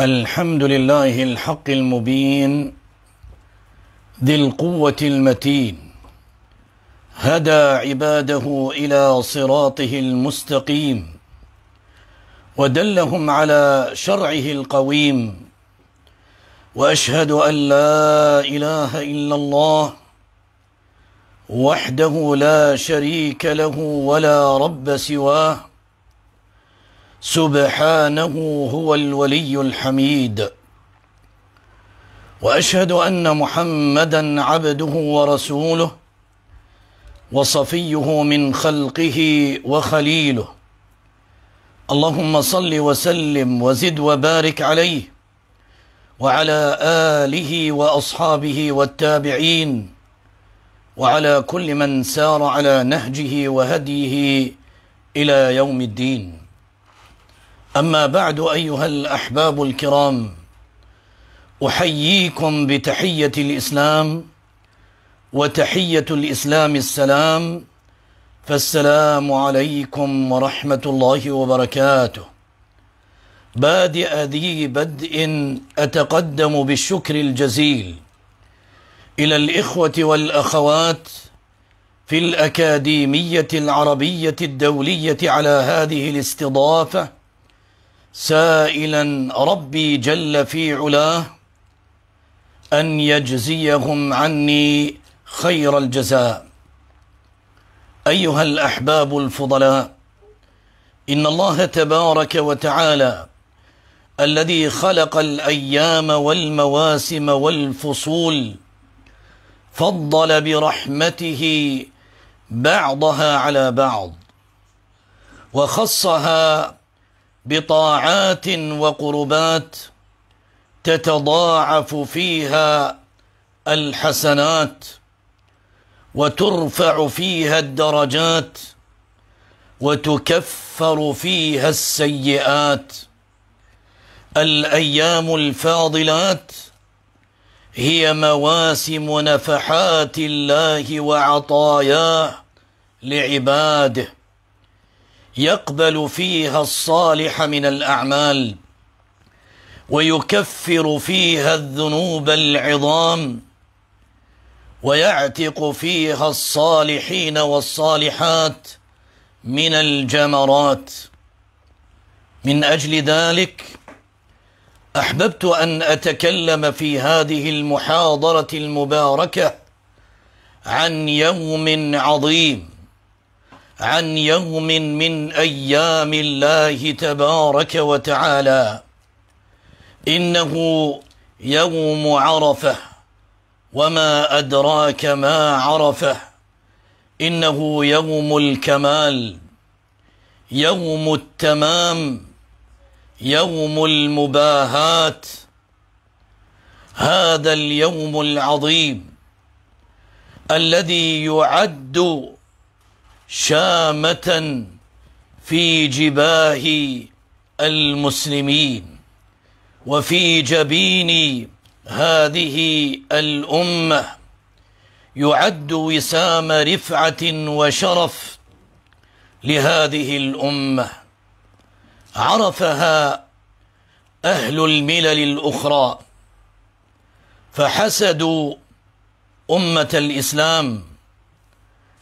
الحمد لله الحق المبين ذي القوة المتين هدى عباده إلى صراطه المستقيم ودلهم على شرعه القويم وأشهد أن لا إله إلا الله وحده لا شريك له ولا رب سواه سبحانه هو الولي الحميد واشهد ان محمدا عبده ورسوله وصفيه من خلقه وخليله اللهم صل وسلم وزد وبارك عليه وعلى اله واصحابه والتابعين وعلى كل من سار على نهجه وهديه الى يوم الدين أما بعد أيها الأحباب الكرام أحييكم بتحية الإسلام وتحية الإسلام السلام فالسلام عليكم ورحمة الله وبركاته بادئ ذي بدء أتقدم بالشكر الجزيل إلى الإخوة والأخوات في الأكاديمية العربية الدولية على هذه الاستضافة سائلا ربي جل في علاه أن يجزيهم عني خير الجزاء أيها الأحباب الفضلاء إن الله تبارك وتعالى الذي خلق الأيام والمواسم والفصول فضل برحمته بعضها على بعض وخصها بطاعات وقربات تتضاعف فيها الحسنات وترفع فيها الدرجات وتكفر فيها السيئات الايام الفاضلات هي مواسم نفحات الله وعطاياه لعباده يقبل فيها الصالح من الأعمال ويكفر فيها الذنوب العظام ويعتق فيها الصالحين والصالحات من الجمرات من أجل ذلك أحببت أن أتكلم في هذه المحاضرة المباركة عن يوم عظيم عن يوم من أيام الله تبارك وتعالى إنه يوم عرفة وما أدراك ما عرفة إنه يوم الكمال يوم التمام يوم المباهات هذا اليوم العظيم الذي يعد شامة في جباه المسلمين وفي جبين هذه الأمة يعد وسام رفعة وشرف لهذه الأمة عرفها أهل الملل الأخرى فحسدوا أمة الإسلام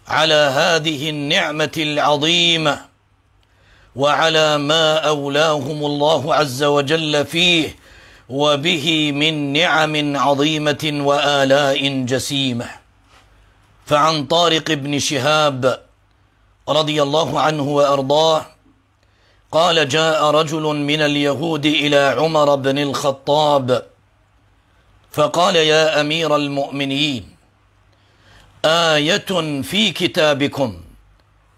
على هذه النعمة العظيمة وعلى ما أولاهم الله عز وجل فيه وبه من نعم عظيمة وآلاء جسيمة فعن طارق بن شهاب رضي الله عنه وأرضاه قال جاء رجل من اليهود إلى عمر بن الخطاب فقال يا أمير المؤمنين آية في كتابكم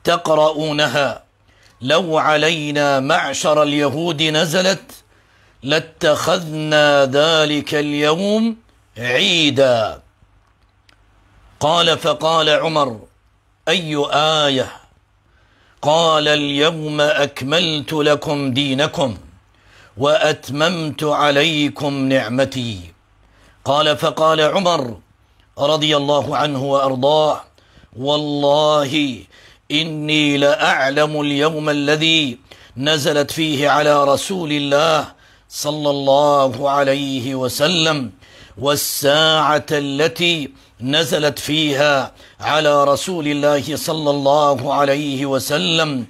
تقرؤونها لو علينا معشر اليهود نزلت لاتخذنا ذلك اليوم عيدا قال فقال عمر أي آية قال اليوم أكملت لكم دينكم وأتممت عليكم نعمتي قال فقال عمر رضي الله عنه وأرضاه والله إني لأعلم اليوم الذي نزلت فيه على رسول الله صلى الله عليه وسلم والساعة التي نزلت فيها على رسول الله صلى الله عليه وسلم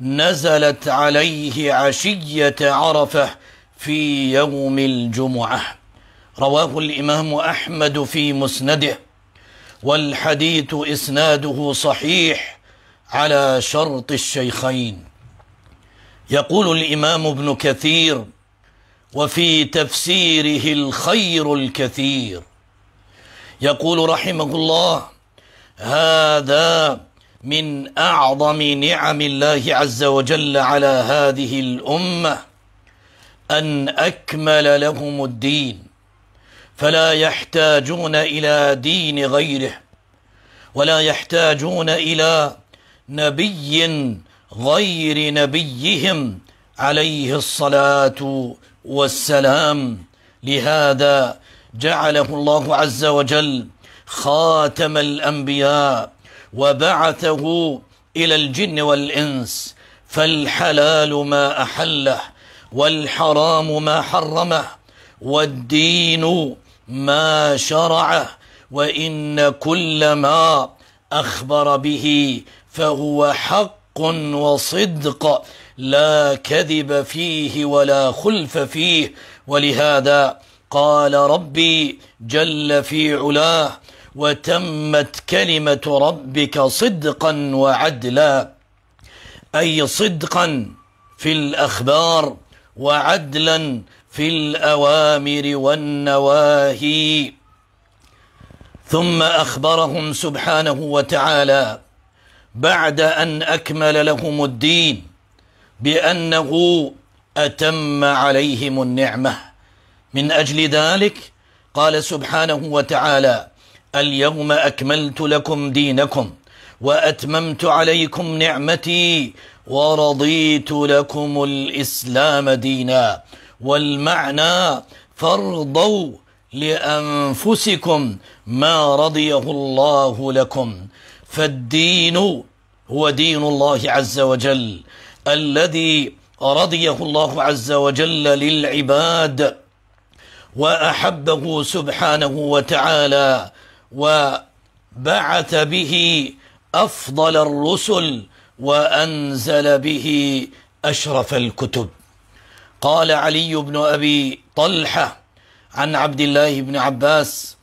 نزلت عليه عشية عرفة في يوم الجمعة رواه الإمام أحمد في مسنده والحديث إسناده صحيح على شرط الشيخين يقول الإمام ابن كثير وفي تفسيره الخير الكثير يقول رحمه الله هذا من أعظم نعم الله عز وجل على هذه الأمة أن أكمل لهم الدين فلا يحتاجون إلى دين غيره ولا يحتاجون إلى نبي غير نبيهم عليه الصلاة والسلام لهذا جعله الله عز وجل خاتم الأنبياء وبعثه إلى الجن والإنس فالحلال ما أحله والحرام ما حرمه والدين ما شرعه وإن كل ما أخبر به فهو حق وصدق لا كذب فيه ولا خلف فيه ولهذا قال ربي جل في علاه وتمت كلمة ربك صدقا وعدلا أي صدقا في الأخبار وعدلا في الأوامر والنواهي ثم أخبرهم سبحانه وتعالى بعد أن أكمل لهم الدين بأنه أتم عليهم النعمة من أجل ذلك قال سبحانه وتعالى اليوم أكملت لكم دينكم وأتممت عليكم نعمتي ورضيت لكم الإسلام دينا والمعنى فارضوا لأنفسكم ما رضيه الله لكم فالدين هو دين الله عز وجل الذي رضيه الله عز وجل للعباد وأحبه سبحانه وتعالى وبعث به أفضل الرسل وأنزل به أشرف الكتب قال علي بن أبي طلحة عن عبد الله بن عباس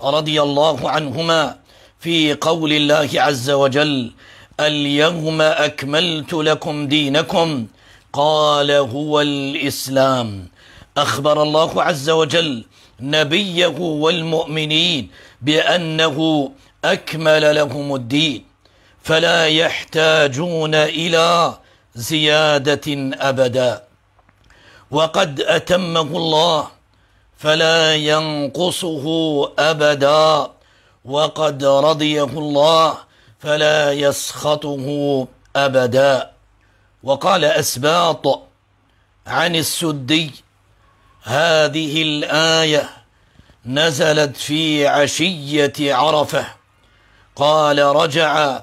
رضي الله عنهما في قول الله عز وجل اليوم أكملت لكم دينكم قال هو الإسلام أخبر الله عز وجل نبيه والمؤمنين بأنه أكمل لهم الدين فلا يحتاجون إلى زيادة أبداً وقد أتمه الله فلا ينقصه أبدا وقد رضيه الله فلا يسخطه أبدا وقال أسباط عن السدي هذه الآية نزلت في عشية عرفة قال رجع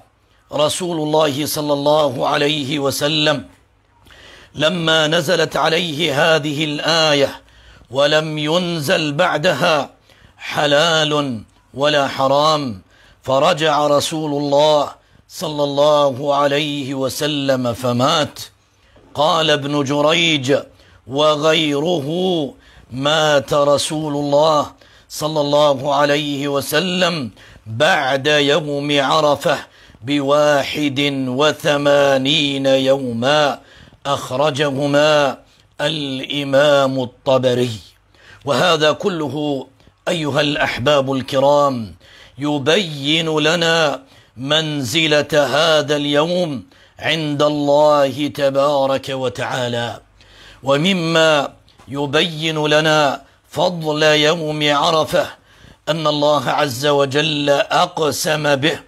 رسول الله صلى الله عليه وسلم لما نزلت عليه هذه الآية ولم ينزل بعدها حلال ولا حرام فرجع رسول الله صلى الله عليه وسلم فمات قال ابن جريج وغيره مات رسول الله صلى الله عليه وسلم بعد يوم عرفه بواحد وثمانين يوما أخرجهما الإمام الطبري وهذا كله أيها الأحباب الكرام يبين لنا منزلة هذا اليوم عند الله تبارك وتعالى ومما يبين لنا فضل يوم عرفة أن الله عز وجل أقسم به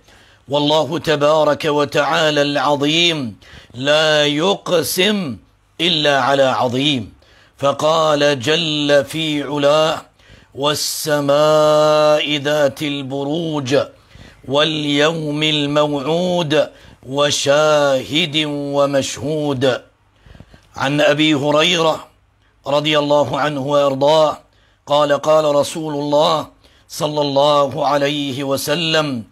والله تبارك وتعالى العظيم لا يقسم إلا على عظيم فقال جل في علاه والسماء ذات البروج واليوم الموعود وشاهد ومشهود عن أبي هريرة رضي الله عنه وأرضاه قال قال رسول الله صلى الله عليه وسلم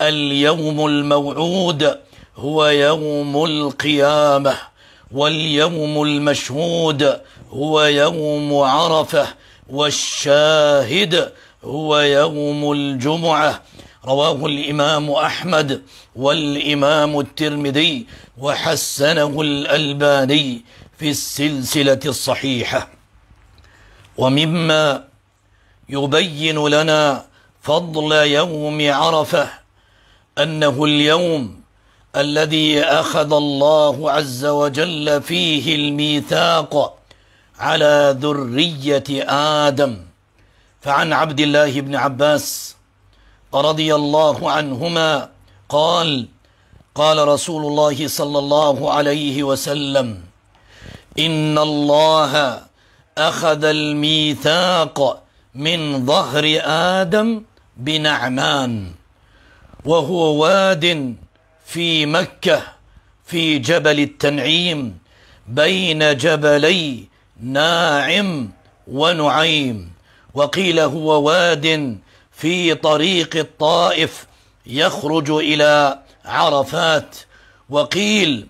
اليوم الموعود هو يوم القيامة واليوم المشهود هو يوم عرفة والشاهد هو يوم الجمعة رواه الإمام أحمد والإمام الترمذي وحسنه الألباني في السلسلة الصحيحة ومما يبين لنا فضل يوم عرفة أنه اليوم الذي أخذ الله عز وجل فيه الميثاق على ذرية آدم فعن عبد الله بن عباس رضي الله عنهما قال قال رسول الله صلى الله عليه وسلم إن الله أخذ الميثاق من ظهر آدم بنعمان وهو واد في مكة في جبل التنعيم بين جبلي ناعم ونعيم وقيل هو واد في طريق الطائف يخرج إلى عرفات وقيل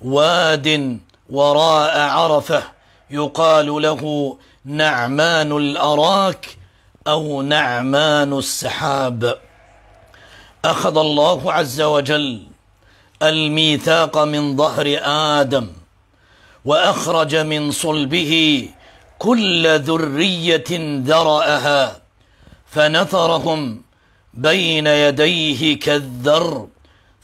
واد وراء عرفة يقال له نعمان الأراك أو نعمان السحاب أخذ الله عز وجل الميثاق من ظهر آدم وأخرج من صلبه كل ذرية ذرأها فنثرهم بين يديه كالذر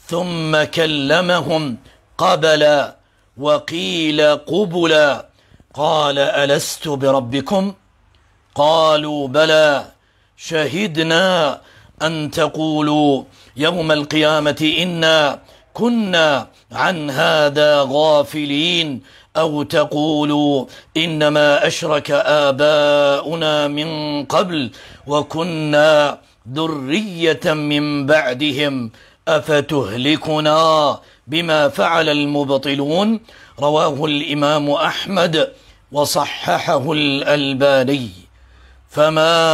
ثم كلمهم قبلا وقيل قبلا قال ألست بربكم قالوا بلى شهدنا أن تقولوا يوم القيامة إنا كنا عن هذا غافلين أو تقولوا إنما أشرك آباؤنا من قبل وكنا ذرية من بعدهم أفتهلكنا بما فعل المبطلون رواه الإمام أحمد وصححه الألباني فما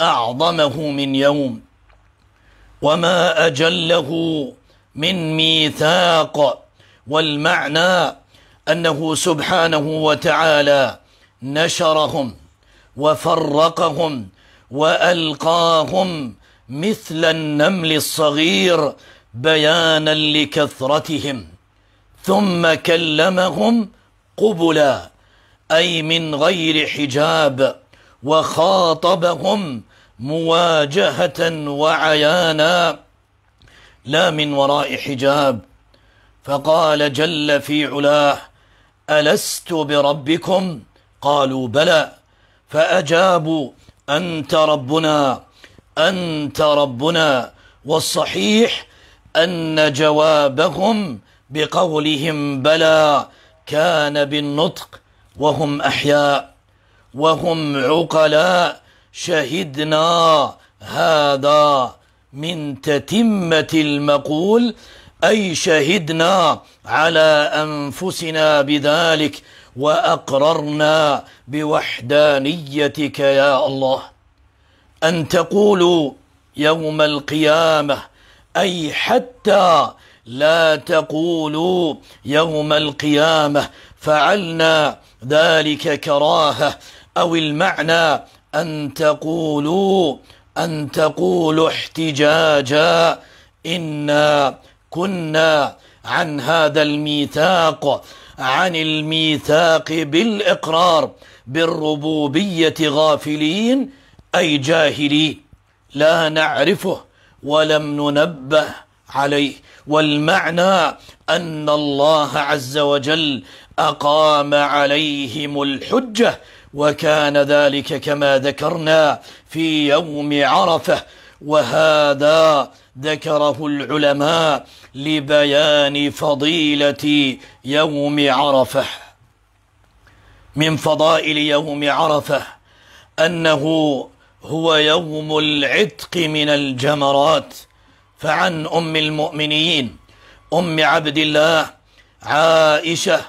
أعظمه من يوم وما أجله من ميثاق والمعنى أنه سبحانه وتعالى نشرهم وفرقهم وألقاهم مثل النمل الصغير بيانا لكثرتهم ثم كلمهم قبلا أي من غير حجاب وخاطبهم مواجهة وعيانا لا من وراء حجاب فقال جل في علاه ألست بربكم قالوا بلى فأجابوا أنت ربنا أنت ربنا والصحيح أن جوابهم بقولهم بلى كان بالنطق وهم أحياء وهم عقلاء شهدنا هذا من تتمة المقول أي شهدنا على أنفسنا بذلك وأقررنا بوحدانيتك يا الله أن تقولوا يوم القيامة أي حتى لا تقولوا يوم القيامة فعلنا ذلك كراهة أو المعنى أن تقولوا أن تقول احتجاجا إنا كنا عن هذا الميثاق عن الميثاق بالإقرار بالربوبية غافلين أي جاهلين لا نعرفه ولم ننبه عليه والمعنى أن الله عز وجل أقام عليهم الحجة وكان ذلك كما ذكرنا في يوم عرفه وهذا ذكره العلماء لبيان فضيله يوم عرفه من فضائل يوم عرفه انه هو يوم العتق من الجمرات فعن ام المؤمنين ام عبد الله عائشه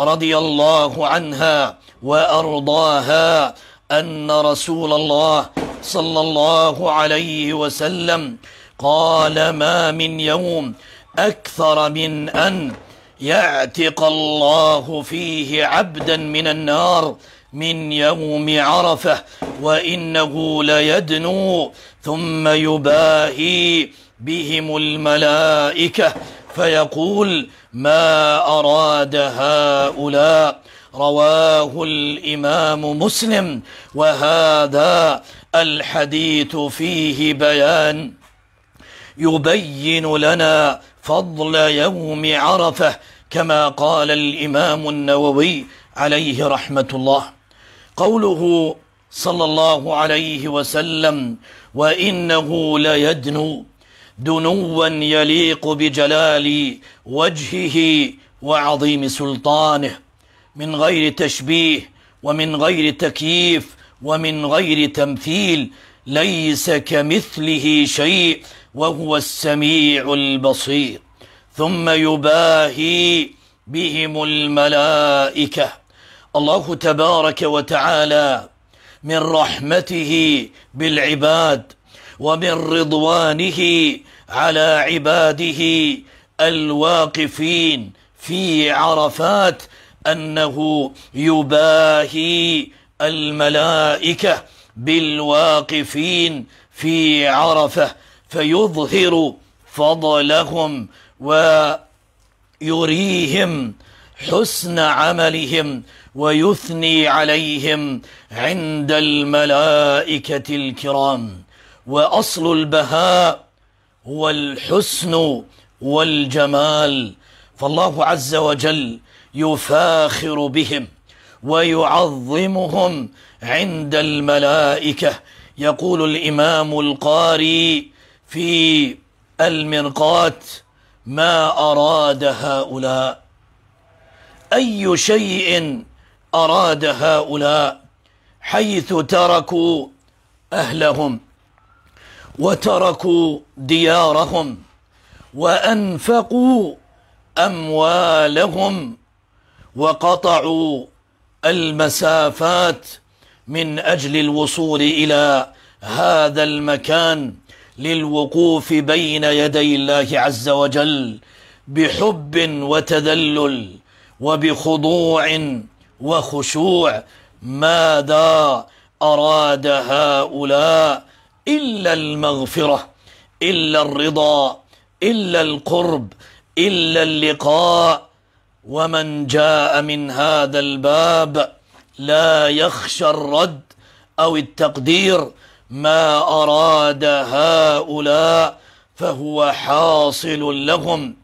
رضي الله عنها وأرضاها أن رسول الله صلى الله عليه وسلم قال ما من يوم أكثر من أن يعتق الله فيه عبدا من النار من يوم عرفة وإنه ليدنو ثم يباهي بهم الملائكة فيقول ما أراد هؤلاء رواه الإمام مسلم وهذا الحديث فيه بيان يبين لنا فضل يوم عرفة كما قال الإمام النووي عليه رحمة الله قوله صلى الله عليه وسلم وإنه ليدنو دنوا يليق بجلال وجهه وعظيم سلطانه من غير تشبيه ومن غير تكييف ومن غير تمثيل ليس كمثله شيء وهو السميع البصير ثم يباهي بهم الملائكة الله تبارك وتعالى من رحمته بالعباد ومن رضوانه على عباده الواقفين في عرفات أنه يباهي الملائكة بالواقفين في عرفة فيظهر فضلهم ويريهم حسن عملهم ويثني عليهم عند الملائكة الكرام وأصل البهاء هو الحسن والجمال فالله عز وجل يفاخر بهم ويعظمهم عند الملائكة يقول الإمام القاري في المرقات ما أراد هؤلاء أي شيء أراد هؤلاء حيث تركوا أهلهم وتركوا ديارهم وأنفقوا أموالهم وقطعوا المسافات من أجل الوصول إلى هذا المكان للوقوف بين يدي الله عز وجل بحب وتذلل وبخضوع وخشوع ماذا أراد هؤلاء إلا المغفرة إلا الرضا إلا القرب إلا اللقاء ومن جاء من هذا الباب لا يخشى الرد أو التقدير ما أراد هؤلاء فهو حاصل لهم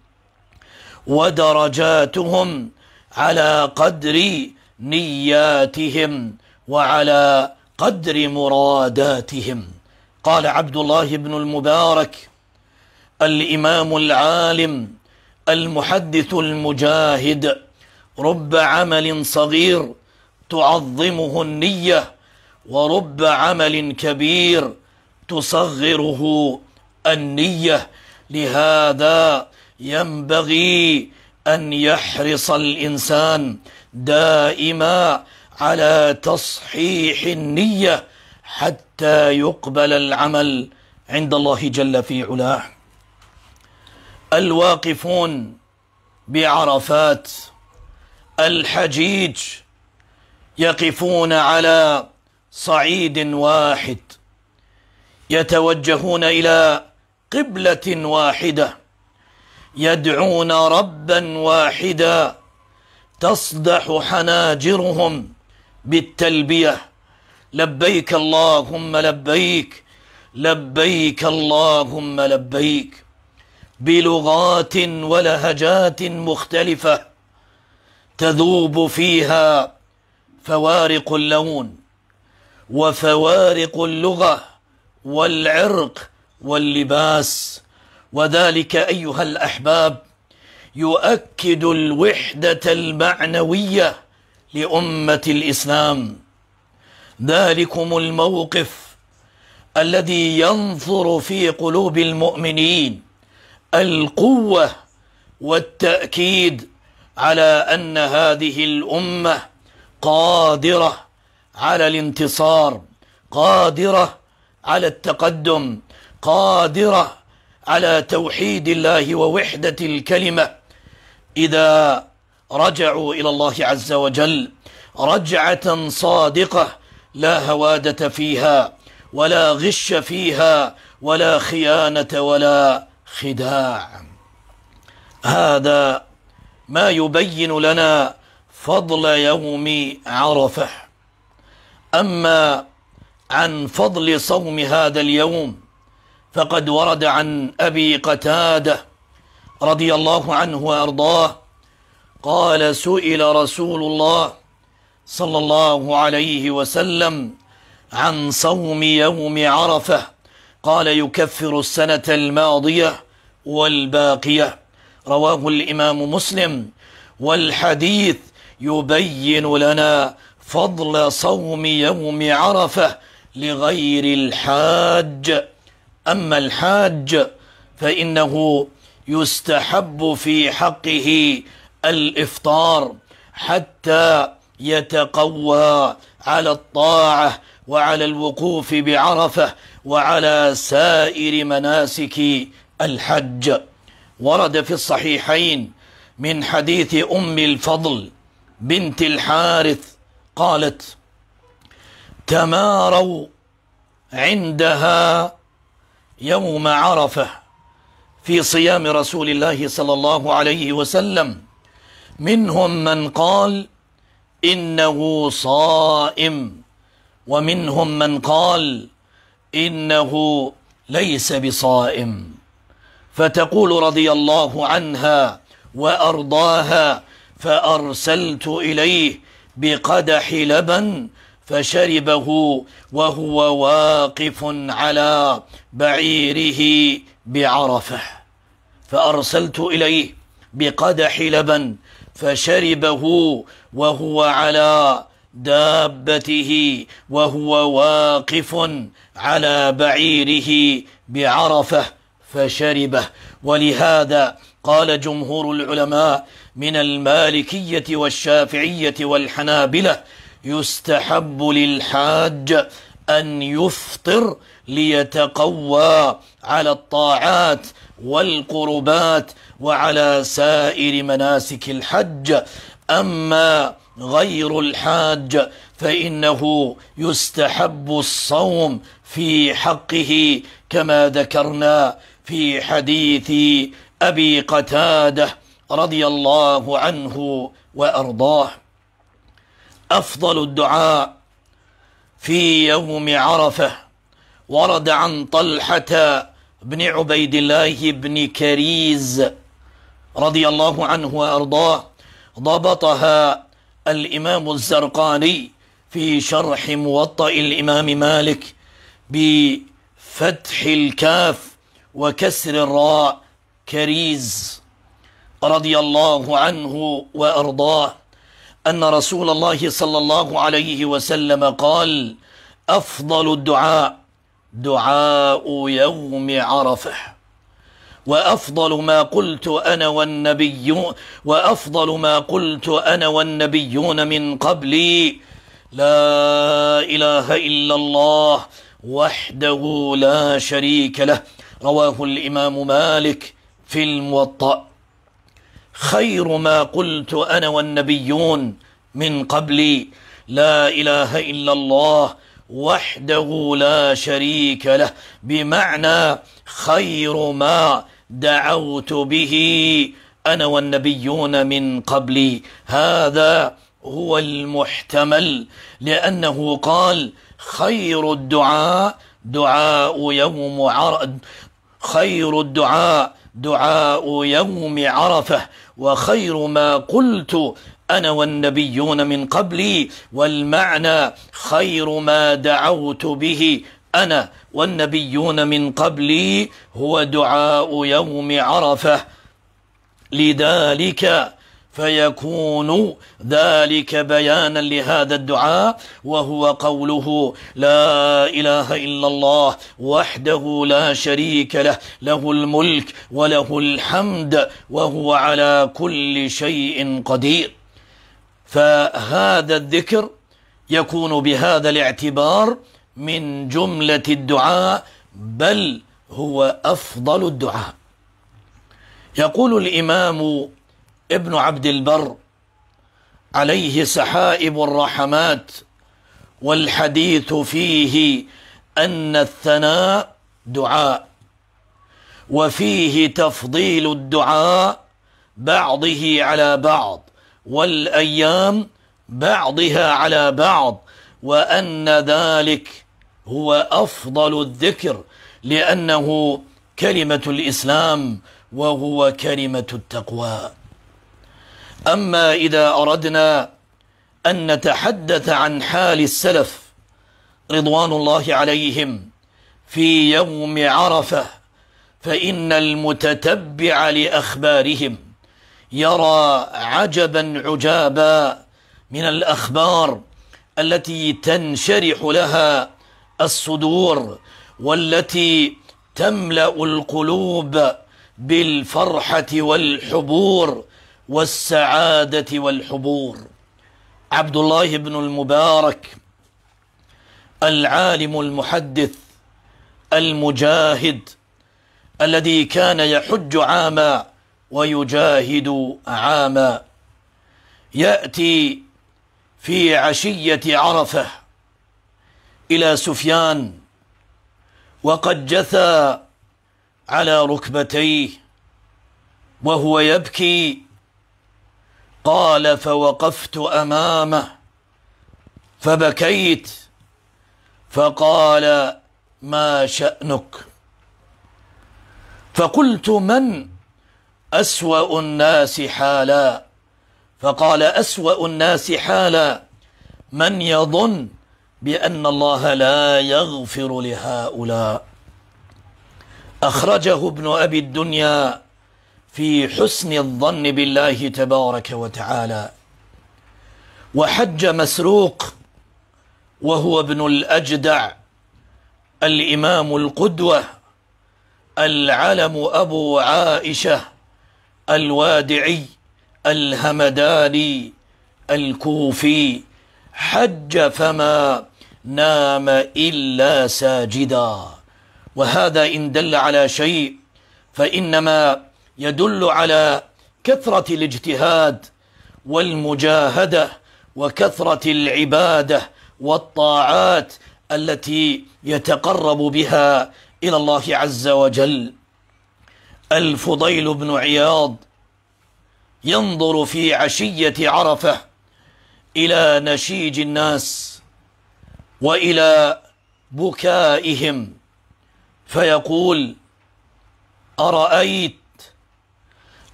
ودرجاتهم على قدر نياتهم وعلى قدر مراداتهم قال عبد الله بن المبارك الإمام العالم المحدث المجاهد رب عمل صغير تعظمه النية ورب عمل كبير تصغره النية لهذا ينبغي أن يحرص الإنسان دائما على تصحيح النية حتى يقبل العمل عند الله جل في علاه الواقفون بعرفات الحجيج يقفون على صعيد واحد يتوجهون الى قبله واحده يدعون ربا واحدا تصدح حناجرهم بالتلبيه لبيك اللهم لبيك لبيك اللهم لبيك بلغات ولهجات مختلفة تذوب فيها فوارق اللون وفوارق اللغة والعرق واللباس وذلك أيها الأحباب يؤكد الوحدة المعنوية لأمة الإسلام ذلكم الموقف الذي ينثر في قلوب المؤمنين القوه والتاكيد على ان هذه الامه قادره على الانتصار قادره على التقدم قادره على توحيد الله ووحده الكلمه اذا رجعوا الى الله عز وجل رجعه صادقه لا هوادة فيها ولا غش فيها ولا خيانة ولا خداع هذا ما يبين لنا فضل يوم عرفه اما عن فضل صوم هذا اليوم فقد ورد عن ابي قتاده رضي الله عنه وارضاه قال سئل رسول الله صلى الله عليه وسلم عن صوم يوم عرفة قال يكفر السنة الماضية والباقية رواه الإمام مسلم والحديث يبين لنا فضل صوم يوم عرفة لغير الحاج أما الحاج فإنه يستحب في حقه الإفطار حتى يتقوى على الطاعه وعلى الوقوف بعرفه وعلى سائر مناسك الحج ورد في الصحيحين من حديث ام الفضل بنت الحارث قالت تماروا عندها يوم عرفه في صيام رسول الله صلى الله عليه وسلم منهم من قال إنه صائم ومنهم من قال إنه ليس بصائم فتقول رضي الله عنها وأرضاها فأرسلت إليه بقدح لبن فشربه وهو واقف على بعيره بعرفه فأرسلت إليه بقدح لبن فشربه وهو على دابته وهو واقف على بعيره بعرفه فشربه ولهذا قال جمهور العلماء من المالكيه والشافعيه والحنابله يستحب للحاج ان يفطر ليتقوى على الطاعات والقربات وعلى سائر مناسك الحج أما غير الحاج فإنه يستحب الصوم في حقه كما ذكرنا في حديث أبي قتاده رضي الله عنه وأرضاه أفضل الدعاء في يوم عرفه ورد عن طلحة بن عبيد الله بن كريز رضي الله عنه وأرضاه ضبطها الإمام الزرقاني في شرح موطأ الإمام مالك بفتح الكاف وكسر الراء كريز رضي الله عنه وأرضاه أن رسول الله صلى الله عليه وسلم قال أفضل الدعاء دعاء يوم عرفه وأفضل ما قلت أنا والنبيون وأفضل ما قلت أنا والنبيون من قبلي لا إله إلا الله وحده لا شريك له رواه الإمام مالك في الموطأ خير ما قلت أنا والنبيون من قبلي لا إله إلا الله وحده لا شريك له بمعنى خير ما دعوت به أنا والنبيون من قبلي هذا هو المحتمل لأنه قال خير الدعاء دعاء يوم عرد خير الدعاء دعاء يوم عرفة وخير ما قلت أنا والنبيون من قبلي والمعنى خير ما دعوت به أنا والنبيون من قبلي هو دعاء يوم عرفة لذلك فيكون ذلك بيانا لهذا الدعاء وهو قوله لا اله الا الله وحده لا شريك له له الملك وله الحمد وهو على كل شيء قدير فهذا الذكر يكون بهذا الاعتبار من جملة الدعاء بل هو أفضل الدعاء يقول الإمام ابن عبد البر عليه سحائب الرحمات والحديث فيه أن الثناء دعاء وفيه تفضيل الدعاء بعضه على بعض والأيام بعضها على بعض وأن ذلك هو أفضل الذكر لأنه كلمة الإسلام وهو كلمة التقوى أما إذا أردنا أن نتحدث عن حال السلف رضوان الله عليهم في يوم عرفة فإن المتتبع لأخبارهم يرى عجبا عجابا من الأخبار التي تنشرح لها الصدور والتي تملأ القلوب بالفرحة والحبور والسعادة والحبور عبد الله بن المبارك العالم المحدث المجاهد الذي كان يحج عاما ويجاهد عاما يأتي في عشية عرفة إلى سفيان وقد جثى على ركبتيه وهو يبكي قال فوقفت أمامه فبكيت فقال ما شأنك فقلت من أسوأ الناس حالا فقال أسوأ الناس حالا من يظن بأن الله لا يغفر لهؤلاء أخرجه ابن أبي الدنيا في حسن الظن بالله تبارك وتعالى وحج مسروق وهو ابن الأجدع الإمام القدوة العلم أبو عائشة الوادعي الهمداني الكوفي حج فما نام إلا ساجدا وهذا إن دل على شيء فإنما يدل على كثرة الاجتهاد والمجاهدة وكثرة العبادة والطاعات التي يتقرب بها إلى الله عز وجل الفضيل بن عياض ينظر في عشية عرفة إلى نشيج الناس وإلى بكائهم فيقول أرأيت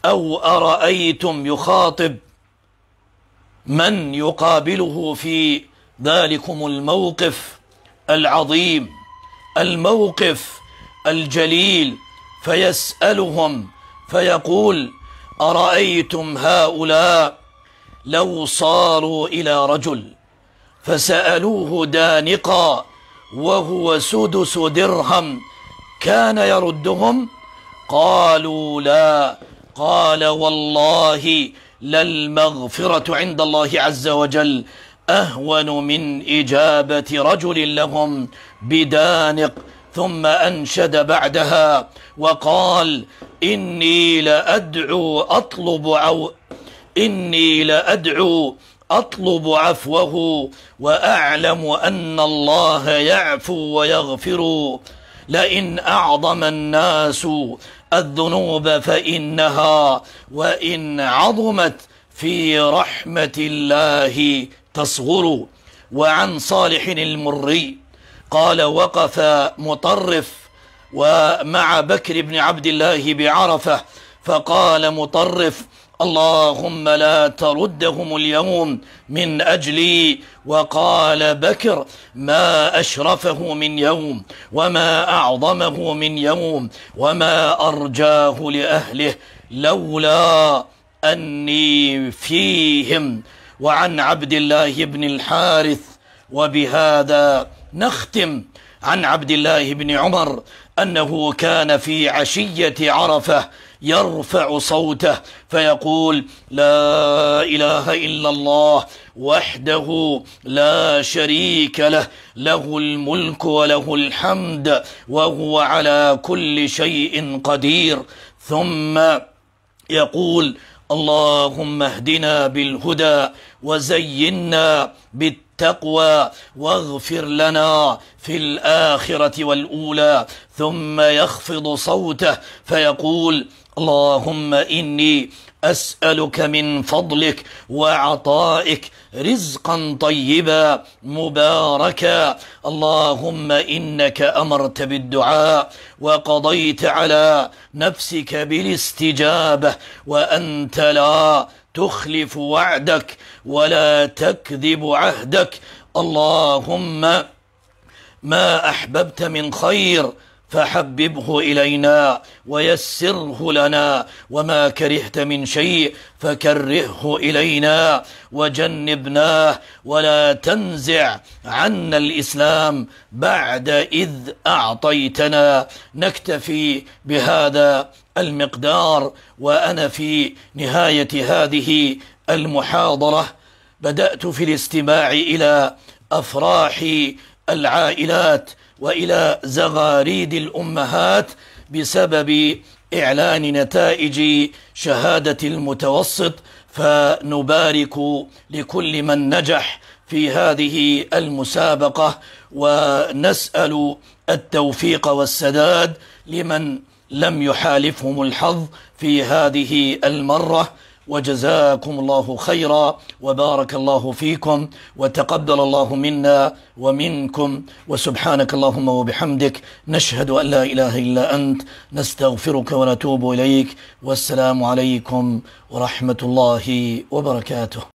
أو أرأيتم يخاطب من يقابله في ذلكم الموقف العظيم الموقف الجليل فيسألهم فيقول أرأيتم هؤلاء لو صاروا إلى رجل فسألوه دانقا وهو سدس درهم كان يردهم قالوا لا قال والله للمغفرة عند الله عز وجل أهون من إجابة رجل لهم بدانق ثم انشد بعدها وقال اني لادعو اطلب او اني لادعو اطلب عفوه واعلم ان الله يعفو ويغفر لئن اعظم الناس الذنوب فانها وان عظمت في رحمه الله تصغر وعن صالح المري قال وقف مطرف ومع بكر بن عبد الله بعرفه فقال مطرف اللهم لا تردهم اليوم من اجلي وقال بكر ما اشرفه من يوم وما اعظمه من يوم وما ارجاه لاهله لولا اني فيهم وعن عبد الله بن الحارث وبهذا نختم عن عبد الله بن عمر أنه كان في عشية عرفة يرفع صوته فيقول لا إله إلا الله وحده لا شريك له له الملك وله الحمد وهو على كل شيء قدير ثم يقول اللهم اهدنا بالهدى وزينا بالتقوى التقوى واغفر لنا في الآخرة والأولى ثم يخفض صوته فيقول اللهم إني أسألك من فضلك وعطائك رزقا طيبا مباركا اللهم إنك أمرت بالدعاء وقضيت على نفسك بالاستجابة وأنت لا تخلف وعدك ولا تكذب عهدك اللهم ما احببت من خير فحببه الينا ويسره لنا وما كرهت من شيء فكرهه الينا وجنبناه ولا تنزع عنا الاسلام بعد اذ اعطيتنا نكتفي بهذا المقدار وأنا في نهاية هذه المحاضرة بدأت في الاستماع إلى أفراح العائلات وإلى زغاريد الأمهات بسبب إعلان نتائج شهادة المتوسط فنبارك لكل من نجح في هذه المسابقة ونسأل التوفيق والسداد لمن لم يحالفهم الحظ في هذه المرة وجزاكم الله خيرا وبارك الله فيكم وتقبل الله منا ومنكم وسبحانك اللهم وبحمدك نشهد أن لا إله إلا أنت نستغفرك ونتوب إليك والسلام عليكم ورحمة الله وبركاته